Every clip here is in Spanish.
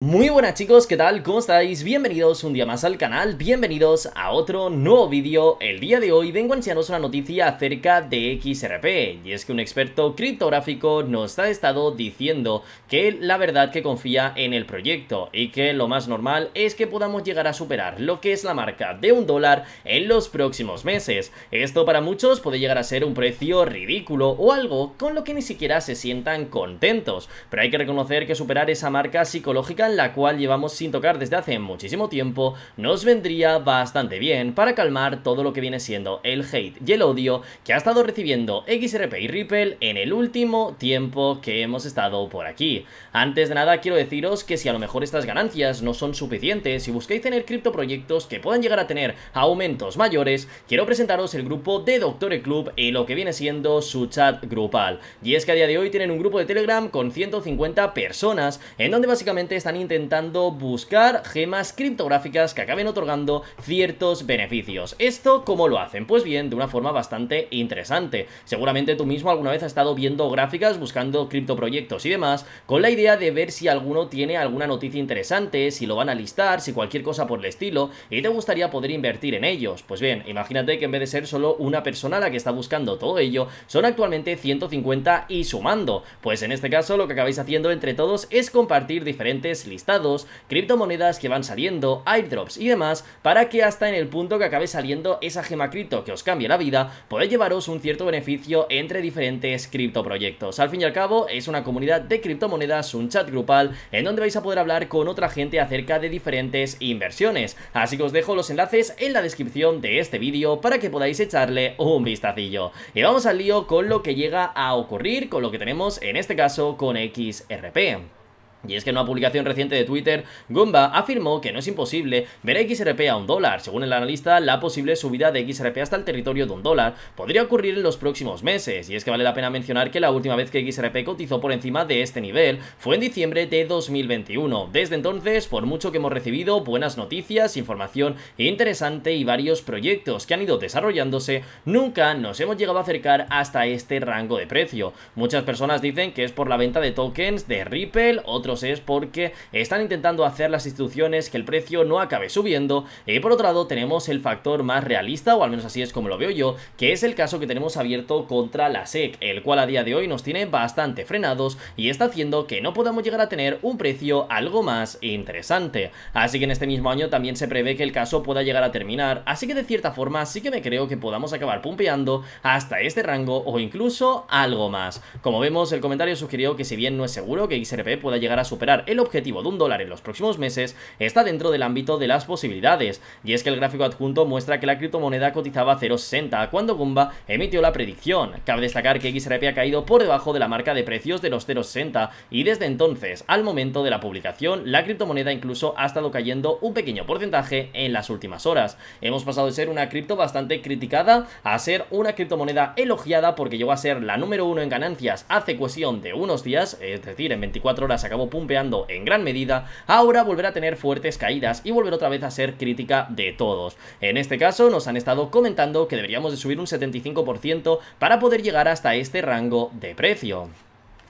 Muy buenas chicos, ¿qué tal? ¿Cómo estáis? Bienvenidos un día más al canal, bienvenidos a otro nuevo vídeo. El día de hoy vengo a enseñaros una noticia acerca de XRP y es que un experto criptográfico nos ha estado diciendo que la verdad que confía en el proyecto y que lo más normal es que podamos llegar a superar lo que es la marca de un dólar en los próximos meses. Esto para muchos puede llegar a ser un precio ridículo o algo con lo que ni siquiera se sientan contentos, pero hay que reconocer que superar esa marca psicológica la cual llevamos sin tocar desde hace muchísimo tiempo, nos vendría bastante bien para calmar todo lo que viene siendo el hate y el odio que ha estado recibiendo XRP y Ripple en el último tiempo que hemos estado por aquí. Antes de nada quiero deciros que si a lo mejor estas ganancias no son suficientes y buscáis tener criptoproyectos que puedan llegar a tener aumentos mayores, quiero presentaros el grupo de Doctore Club y lo que viene siendo su chat grupal. Y es que a día de hoy tienen un grupo de Telegram con 150 personas en donde básicamente están intentando buscar gemas criptográficas que acaben otorgando ciertos beneficios. ¿Esto cómo lo hacen? Pues bien, de una forma bastante interesante. Seguramente tú mismo alguna vez has estado viendo gráficas, buscando criptoproyectos y demás, con la idea de ver si alguno tiene alguna noticia interesante, si lo van a listar, si cualquier cosa por el estilo, y te gustaría poder invertir en ellos. Pues bien, imagínate que en vez de ser solo una persona la que está buscando todo ello, son actualmente 150 y sumando. Pues en este caso lo que acabáis haciendo entre todos es compartir diferentes listados, criptomonedas que van saliendo, airdrops y demás, para que hasta en el punto que acabe saliendo esa gema cripto que os cambie la vida, podéis llevaros un cierto beneficio entre diferentes criptoproyectos. Al fin y al cabo, es una comunidad de criptomonedas, un chat grupal, en donde vais a poder hablar con otra gente acerca de diferentes inversiones. Así que os dejo los enlaces en la descripción de este vídeo para que podáis echarle un vistacillo. Y vamos al lío con lo que llega a ocurrir, con lo que tenemos en este caso con XRP. Y es que en una publicación reciente de Twitter, Gumba afirmó que no es imposible ver a XRP a un dólar. Según el analista, la posible subida de XRP hasta el territorio de un dólar podría ocurrir en los próximos meses. Y es que vale la pena mencionar que la última vez que XRP cotizó por encima de este nivel fue en diciembre de 2021. Desde entonces, por mucho que hemos recibido buenas noticias, información interesante y varios proyectos que han ido desarrollándose, nunca nos hemos llegado a acercar hasta este rango de precio. Muchas personas dicen que es por la venta de tokens de Ripple, es porque están intentando hacer las instituciones que el precio no acabe subiendo y por otro lado tenemos el factor más realista, o al menos así es como lo veo yo, que es el caso que tenemos abierto contra la SEC, el cual a día de hoy nos tiene bastante frenados y está haciendo que no podamos llegar a tener un precio algo más interesante. Así que en este mismo año también se prevé que el caso pueda llegar a terminar, así que de cierta forma sí que me creo que podamos acabar pumpeando hasta este rango o incluso algo más. Como vemos, el comentario sugirió que si bien no es seguro que XRP pueda llegar superar el objetivo de un dólar en los próximos meses está dentro del ámbito de las posibilidades, y es que el gráfico adjunto muestra que la criptomoneda cotizaba 0,60 cuando Goomba emitió la predicción. Cabe destacar que XRP ha caído por debajo de la marca de precios de los 0,60 y desde entonces, al momento de la publicación, la criptomoneda incluso ha estado cayendo un pequeño porcentaje en las últimas horas. Hemos pasado de ser una cripto bastante criticada a ser una criptomoneda elogiada porque llegó a ser la número uno en ganancias hace cuestión de unos días, es decir, en 24 horas acabó pumpeando en gran medida, ahora volverá a tener fuertes caídas y volver otra vez a ser crítica de todos. En este caso nos han estado comentando que deberíamos de subir un 75% para poder llegar hasta este rango de precio.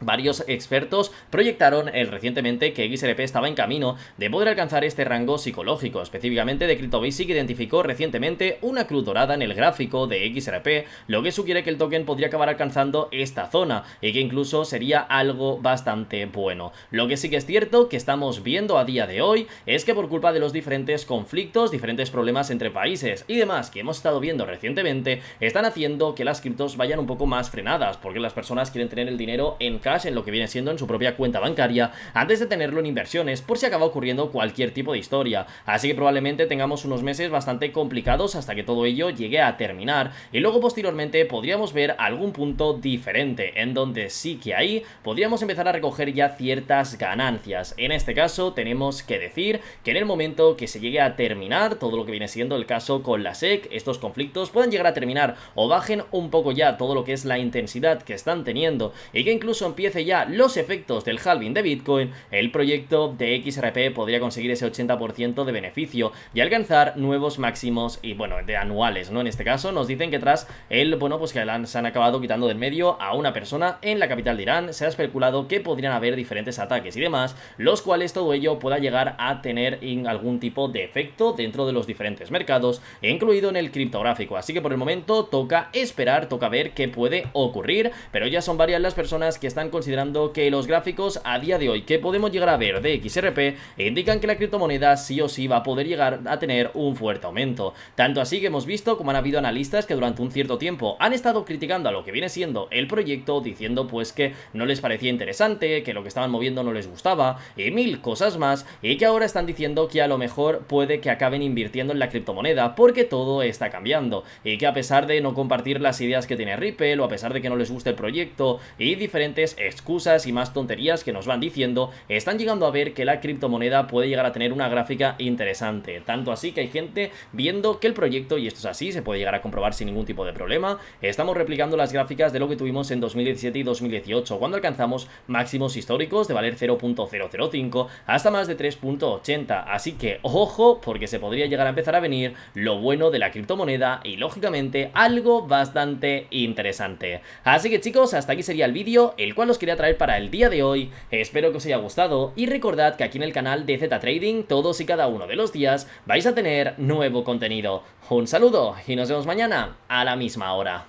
Varios expertos proyectaron el recientemente que XRP estaba en camino de poder alcanzar este rango psicológico. Específicamente, de que identificó recientemente una cruz dorada en el gráfico de XRP, lo que sugiere que el token podría acabar alcanzando esta zona y que incluso sería algo bastante bueno. Lo que sí que es cierto que estamos viendo a día de hoy es que por culpa de los diferentes conflictos, diferentes problemas entre países y demás que hemos estado viendo recientemente, están haciendo que las criptos vayan un poco más frenadas porque las personas quieren tener el dinero en en lo que viene siendo en su propia cuenta bancaria antes de tenerlo en inversiones por si acaba ocurriendo cualquier tipo de historia. Así que probablemente tengamos unos meses bastante complicados hasta que todo ello llegue a terminar y luego posteriormente podríamos ver algún punto diferente en donde sí que ahí podríamos empezar a recoger ya ciertas ganancias. En este caso tenemos que decir que en el momento que se llegue a terminar todo lo que viene siendo el caso con la SEC, estos conflictos pueden llegar a terminar o bajen un poco ya todo lo que es la intensidad que están teniendo y que incluso empiece ya los efectos del halving de Bitcoin, el proyecto de XRP podría conseguir ese 80% de beneficio y alcanzar nuevos máximos y bueno, de anuales, ¿no? En este caso nos dicen que tras el, bueno, pues que se han acabado quitando del medio a una persona en la capital de Irán, se ha especulado que podrían haber diferentes ataques y demás, los cuales todo ello pueda llegar a tener algún tipo de efecto dentro de los diferentes mercados, incluido en el criptográfico. Así que por el momento toca esperar, toca ver qué puede ocurrir, pero ya son varias las personas que están considerando que los gráficos a día de hoy que podemos llegar a ver de XRP indican que la criptomoneda sí o sí va a poder llegar a tener un fuerte aumento. Tanto así que hemos visto como han habido analistas que durante un cierto tiempo han estado criticando a lo que viene siendo el proyecto diciendo pues que no les parecía interesante, que lo que estaban moviendo no les gustaba y mil cosas más y que ahora están diciendo que a lo mejor puede que acaben invirtiendo en la criptomoneda porque todo está cambiando y que a pesar de no compartir las ideas que tiene Ripple o a pesar de que no les guste el proyecto y diferentes excusas y más tonterías que nos van diciendo, están llegando a ver que la criptomoneda puede llegar a tener una gráfica interesante. Tanto así que hay gente viendo que el proyecto, y esto es así, se puede llegar a comprobar sin ningún tipo de problema, estamos replicando las gráficas de lo que tuvimos en 2017 y 2018, cuando alcanzamos máximos históricos de valer 0.005 hasta más de 3.80. Así que ojo, porque se podría llegar a empezar a venir lo bueno de la criptomoneda y lógicamente algo bastante interesante. Así que chicos, hasta aquí sería el vídeo, el cual los quería traer para el día de hoy, espero que os haya gustado y recordad que aquí en el canal de Z Trading todos y cada uno de los días vais a tener nuevo contenido. Un saludo y nos vemos mañana a la misma hora.